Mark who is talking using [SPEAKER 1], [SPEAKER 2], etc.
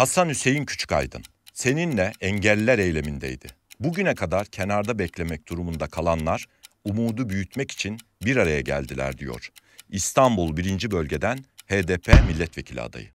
[SPEAKER 1] Hasan Hüseyin küçük aydın. seninle engeller eylemindeydi. Bugüne kadar kenarda beklemek durumunda kalanlar umudu büyütmek için bir araya geldiler diyor. İstanbul 1. Bölgeden HDP milletvekili adayı.